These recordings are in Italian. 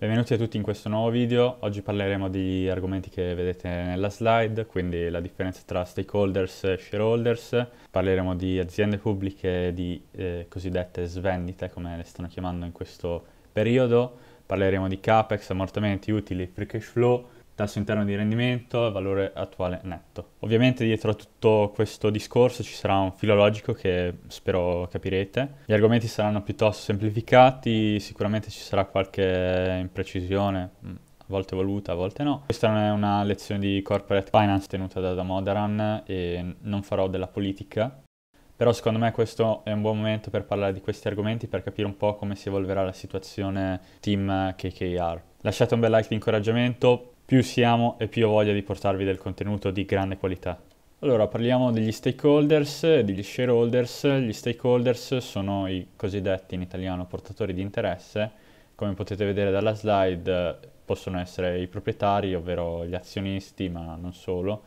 Benvenuti a tutti in questo nuovo video, oggi parleremo di argomenti che vedete nella slide, quindi la differenza tra stakeholders e shareholders, parleremo di aziende pubbliche di eh, cosiddette svendite, come le stanno chiamando in questo periodo, parleremo di capex, ammortamenti, utili, free cash flow, tasso interno di rendimento e valore attuale netto. Ovviamente dietro a tutto questo discorso ci sarà un filo logico che spero capirete. Gli argomenti saranno piuttosto semplificati, sicuramente ci sarà qualche imprecisione, mm, a volte voluta, a volte no. Questa non è una lezione di corporate finance tenuta da Modaran e non farò della politica. Però secondo me questo è un buon momento per parlare di questi argomenti per capire un po' come si evolverà la situazione team KKR. Lasciate un bel like di incoraggiamento, più siamo e più ho voglia di portarvi del contenuto di grande qualità. Allora, parliamo degli stakeholders e degli shareholders. Gli stakeholders sono i cosiddetti in italiano portatori di interesse. Come potete vedere dalla slide eh, possono essere i proprietari, ovvero gli azionisti, ma non solo,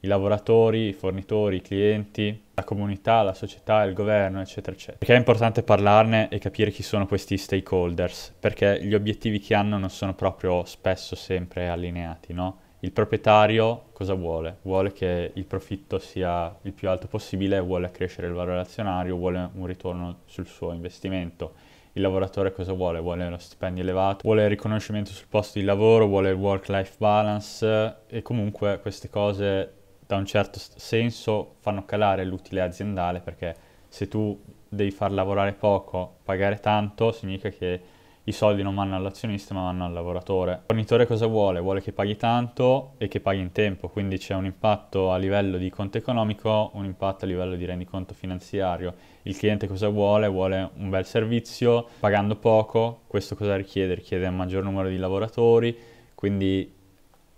i lavoratori, i fornitori, i clienti, la comunità, la società, il governo, eccetera, eccetera. Perché è importante parlarne e capire chi sono questi stakeholders, perché gli obiettivi che hanno non sono proprio spesso sempre allineati, no? Il proprietario cosa vuole? Vuole che il profitto sia il più alto possibile, vuole accrescere il valore azionario, vuole un ritorno sul suo investimento. Il lavoratore cosa vuole? Vuole uno stipendio elevato, vuole il riconoscimento sul posto di lavoro, vuole il work-life balance e comunque queste cose da un certo senso fanno calare l'utile aziendale perché se tu devi far lavorare poco, pagare tanto, significa che i soldi non vanno all'azionista ma vanno al lavoratore. Il fornitore cosa vuole? Vuole che paghi tanto e che paghi in tempo, quindi c'è un impatto a livello di conto economico, un impatto a livello di rendiconto finanziario. Il cliente cosa vuole? Vuole un bel servizio, pagando poco, questo cosa richiede? Richiede un maggior numero di lavoratori, quindi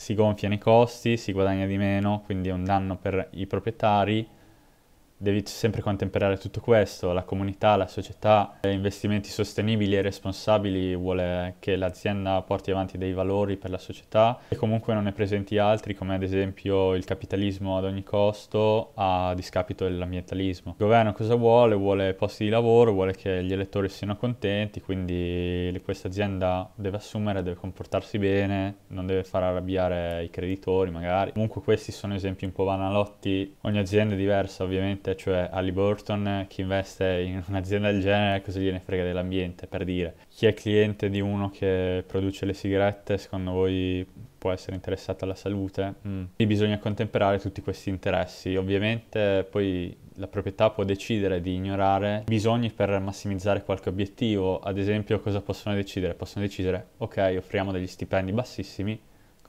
si gonfiano i costi, si guadagna di meno, quindi è un danno per i proprietari Devi sempre contemperare tutto questo, la comunità, la società, gli investimenti sostenibili e responsabili, vuole che l'azienda porti avanti dei valori per la società e comunque non ne presenti altri come ad esempio il capitalismo ad ogni costo a discapito dell'ambientalismo. Il governo cosa vuole? Vuole posti di lavoro, vuole che gli elettori siano contenti, quindi questa azienda deve assumere, deve comportarsi bene, non deve far arrabbiare i creditori magari. Comunque questi sono esempi un po' banalotti, ogni azienda è diversa ovviamente ambiente, cioè, cioè a Liburton chi investe in un'azienda del genere cosa gliene frega dell'ambiente, per dire. Chi è cliente di uno che produce le sigarette, secondo voi può essere interessato alla salute? Mm. bisogna contemperare tutti questi interessi. Ovviamente poi la proprietà può decidere di ignorare bisogni per massimizzare qualche obiettivo. Ad esempio cosa possono decidere? Possono decidere, ok, offriamo degli stipendi bassissimi,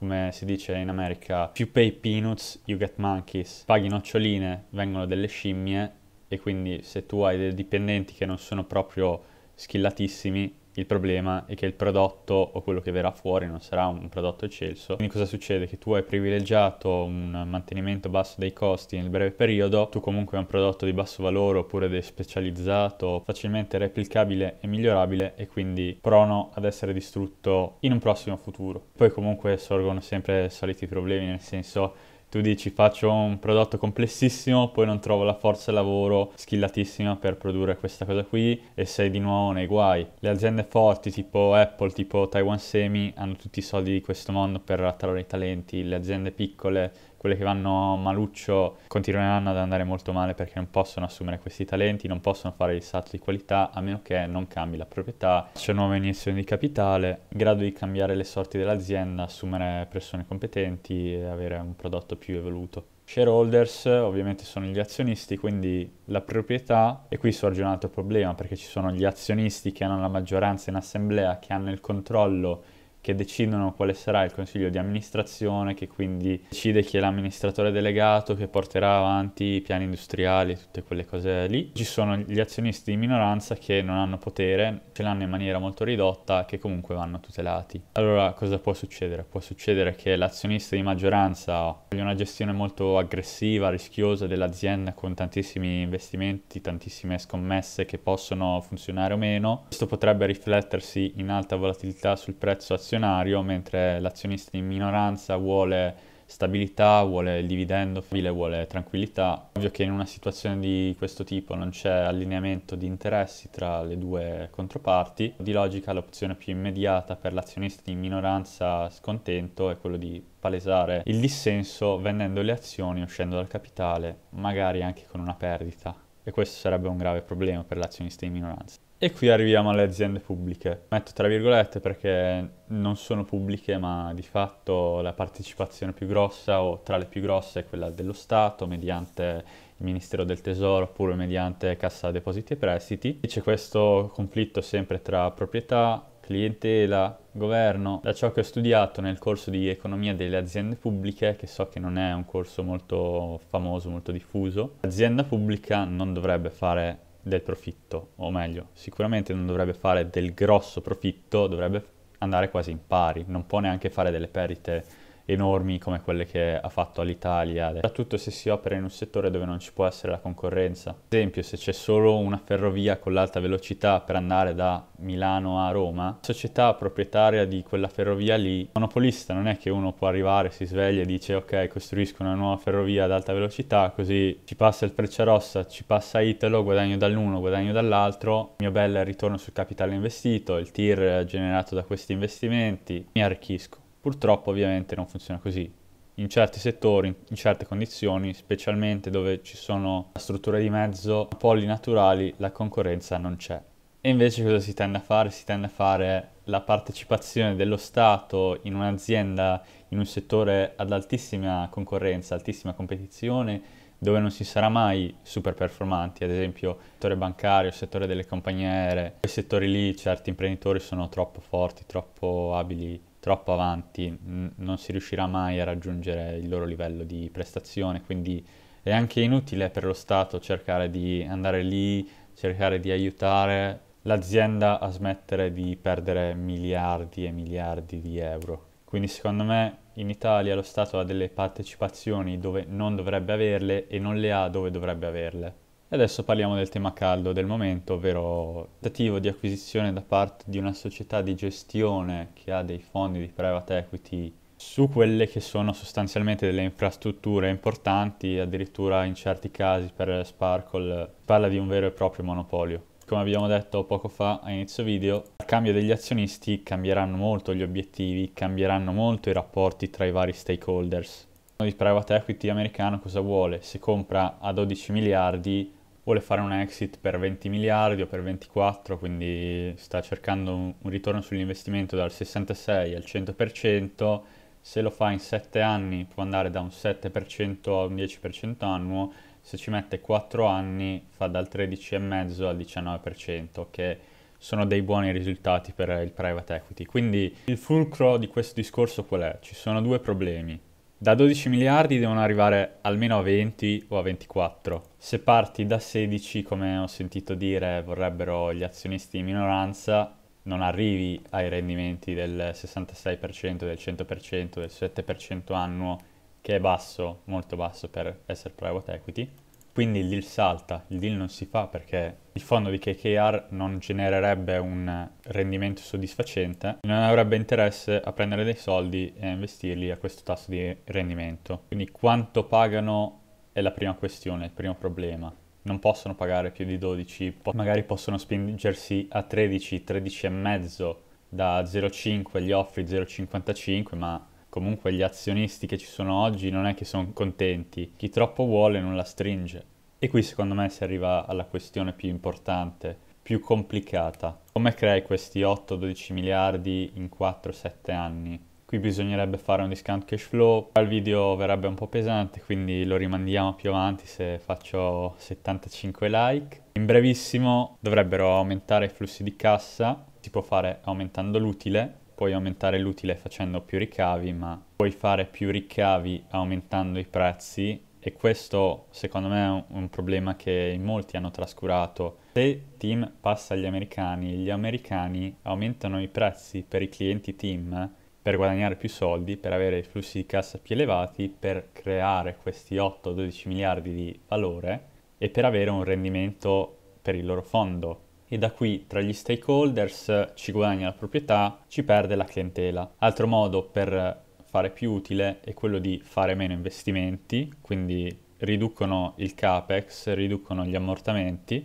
come si dice in America, if you pay peanuts, you get monkeys. Paghi noccioline, vengono delle scimmie e quindi se tu hai dei dipendenti che non sono proprio schillatissimi, il problema è che il prodotto o quello che verrà fuori non sarà un prodotto eccelso. Quindi cosa succede? Che tu hai privilegiato un mantenimento basso dei costi nel breve periodo, tu comunque hai un prodotto di basso valore oppure specializzato, facilmente replicabile e migliorabile e quindi prono ad essere distrutto in un prossimo futuro. Poi comunque sorgono sempre soliti problemi, nel senso tu dici faccio un prodotto complessissimo, poi non trovo la forza lavoro schillatissima per produrre questa cosa qui e sei di nuovo nei guai. Le aziende forti tipo Apple, tipo Taiwan Semi hanno tutti i soldi di questo mondo per attrarre i talenti, le aziende piccole quelle che vanno maluccio continueranno ad andare molto male perché non possono assumere questi talenti, non possono fare il salto di qualità a meno che non cambi la proprietà, c'è nuova iniezione di capitale, in grado di cambiare le sorti dell'azienda, assumere persone competenti e avere un prodotto più evoluto. Shareholders ovviamente sono gli azionisti, quindi la proprietà, e qui sorge un altro problema perché ci sono gli azionisti che hanno la maggioranza in assemblea, che hanno il controllo che decidono quale sarà il consiglio di amministrazione, che quindi decide chi è l'amministratore delegato, che porterà avanti i piani industriali, e tutte quelle cose lì. Ci sono gli azionisti di minoranza che non hanno potere, ce l'hanno in maniera molto ridotta, che comunque vanno tutelati. Allora cosa può succedere? Può succedere che l'azionista di maggioranza voglia una gestione molto aggressiva, rischiosa dell'azienda con tantissimi investimenti, tantissime scommesse che possono funzionare o meno. Questo potrebbe riflettersi in alta volatilità sul prezzo azionario azionario, mentre l'azionista in minoranza vuole stabilità, vuole il dividendo, vuole tranquillità. Ovvio che in una situazione di questo tipo non c'è allineamento di interessi tra le due controparti. Di logica l'opzione più immediata per l'azionista in minoranza scontento è quello di palesare il dissenso vendendo le azioni, uscendo dal capitale, magari anche con una perdita. E questo sarebbe un grave problema per l'azionista in minoranza. E qui arriviamo alle aziende pubbliche. Metto tra virgolette perché non sono pubbliche, ma di fatto la partecipazione più grossa o tra le più grosse è quella dello Stato mediante il Ministero del Tesoro oppure mediante Cassa Depositi e Prestiti. E c'è questo conflitto sempre tra proprietà, clientela, governo. Da ciò che ho studiato nel corso di economia delle aziende pubbliche, che so che non è un corso molto famoso, molto diffuso, l'azienda pubblica non dovrebbe fare del profitto, o meglio, sicuramente non dovrebbe fare del grosso profitto, dovrebbe andare quasi in pari, non può neanche fare delle perdite enormi come quelle che ha fatto all'Italia, soprattutto se si opera in un settore dove non ci può essere la concorrenza. Ad esempio, se c'è solo una ferrovia con l'alta velocità per andare da Milano a Roma, la società proprietaria di quella ferrovia lì, monopolista, non è che uno può arrivare, si sveglia e dice ok, costruisco una nuova ferrovia ad alta velocità, così ci passa il Frecciarossa, ci passa Italo, guadagno dall'uno, guadagno dall'altro, il mio bel ritorno sul capitale investito, il TIR generato da questi investimenti, mi arricchisco. Purtroppo ovviamente non funziona così. In certi settori, in certe condizioni, specialmente dove ci sono strutture di mezzo polli naturali, la concorrenza non c'è. E invece cosa si tende a fare? Si tende a fare la partecipazione dello Stato in un'azienda, in un settore ad altissima concorrenza, altissima competizione, dove non si sarà mai super performanti, ad esempio il settore bancario, il settore delle compagnie aeree, quei settori lì certi imprenditori sono troppo forti, troppo abili troppo avanti, non si riuscirà mai a raggiungere il loro livello di prestazione, quindi è anche inutile per lo Stato cercare di andare lì, cercare di aiutare l'azienda a smettere di perdere miliardi e miliardi di euro. Quindi secondo me in Italia lo Stato ha delle partecipazioni dove non dovrebbe averle e non le ha dove dovrebbe averle. E adesso parliamo del tema caldo del momento, ovvero il tentativo di acquisizione da parte di una società di gestione che ha dei fondi di private equity su quelle che sono sostanzialmente delle infrastrutture importanti, addirittura in certi casi per Sparkle parla di un vero e proprio monopolio. Come abbiamo detto poco fa a inizio video, a cambio degli azionisti cambieranno molto gli obiettivi, cambieranno molto i rapporti tra i vari stakeholders. Il private equity americano cosa vuole? Se compra a 12 miliardi vuole fare un exit per 20 miliardi o per 24, quindi sta cercando un, un ritorno sull'investimento dal 66 al 100%, se lo fa in 7 anni può andare da un 7% a un 10% annuo, se ci mette 4 anni fa dal 13,5% al 19%, che sono dei buoni risultati per il private equity. Quindi il fulcro di questo discorso qual è? Ci sono due problemi da 12 miliardi devono arrivare almeno a 20 o a 24. Se parti da 16, come ho sentito dire, vorrebbero gli azionisti di minoranza, non arrivi ai rendimenti del 66%, del 100%, del 7% annuo, che è basso, molto basso per essere private equity quindi il deal salta, il deal non si fa perché il fondo di KKR non genererebbe un rendimento soddisfacente, non avrebbe interesse a prendere dei soldi e a investirli a questo tasso di rendimento. Quindi quanto pagano è la prima questione, il primo problema. Non possono pagare più di 12, magari possono spingersi a 13, 13,5, da 0,5 gli offri 0,55, ma comunque gli azionisti che ci sono oggi non è che sono contenti, chi troppo vuole non la stringe. E qui secondo me si arriva alla questione più importante, più complicata. Come crei questi 8-12 miliardi in 4-7 anni? Qui bisognerebbe fare un discount cash flow, il video verrebbe un po' pesante, quindi lo rimandiamo più avanti se faccio 75 like. In brevissimo dovrebbero aumentare i flussi di cassa, si può fare aumentando l'utile, puoi aumentare l'utile facendo più ricavi, ma puoi fare più ricavi aumentando i prezzi e questo secondo me è un, problema che molti hanno trascurato. Se Team passa agli americani, gli americani aumentano i prezzi per i clienti Team per guadagnare più soldi, per avere flussi di cassa più elevati, per creare questi 8-12 miliardi di valore e per avere un rendimento per il loro fondo e da qui tra gli stakeholders ci guadagna la proprietà, ci perde la clientela. Altro modo per fare più utile è quello di fare meno investimenti, quindi riducono il capex, riducono gli ammortamenti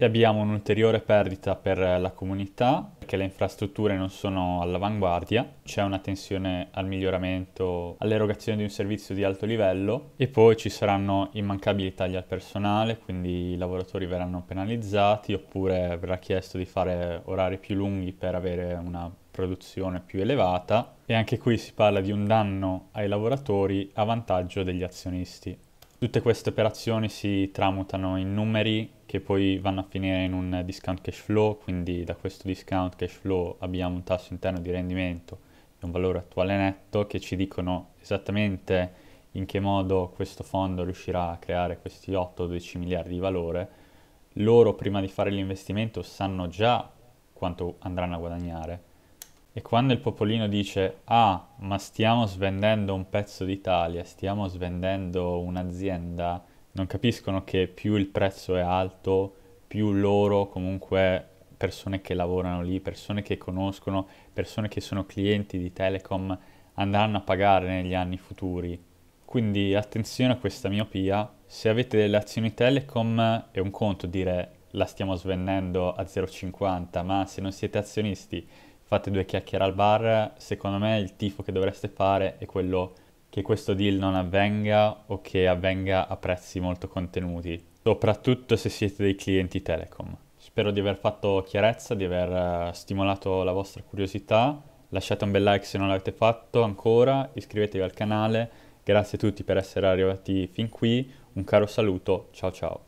e abbiamo un'ulteriore perdita per la comunità, perché le infrastrutture non sono all'avanguardia, c'è una tensione al miglioramento, all'erogazione di un servizio di alto livello e poi ci saranno immancabili tagli al personale, quindi i lavoratori verranno penalizzati oppure verrà chiesto di fare orari più lunghi per avere una produzione più elevata e anche qui si parla di un danno ai lavoratori a vantaggio degli azionisti. Tutte queste operazioni si tramutano in numeri che poi vanno a finire in un discount cash flow, quindi da questo discount cash flow abbiamo un tasso interno di rendimento e un valore attuale netto che ci dicono esattamente in che modo questo fondo riuscirà a creare questi 8-12 miliardi di valore. Loro prima di fare l'investimento sanno già quanto andranno a guadagnare, e quando il popolino dice, ah, ma stiamo svendendo un pezzo d'Italia, stiamo svendendo un'azienda, non capiscono che più il prezzo è alto, più loro comunque persone che lavorano lì, persone che conoscono, persone che sono clienti di Telecom andranno a pagare negli anni futuri. Quindi attenzione a questa miopia, se avete delle azioni Telecom è un conto dire la stiamo svendendo a 0,50, ma se non siete azionisti fate due chiacchiere al bar, secondo me il tifo che dovreste fare è quello che questo deal non avvenga o che avvenga a prezzi molto contenuti, soprattutto se siete dei clienti Telecom. Spero di aver fatto chiarezza, di aver eh, stimolato la vostra curiosità. Lasciate un bel like se non l'avete fatto ancora, iscrivetevi al canale. Grazie a tutti per essere arrivati fin qui. Un caro saluto, ciao ciao.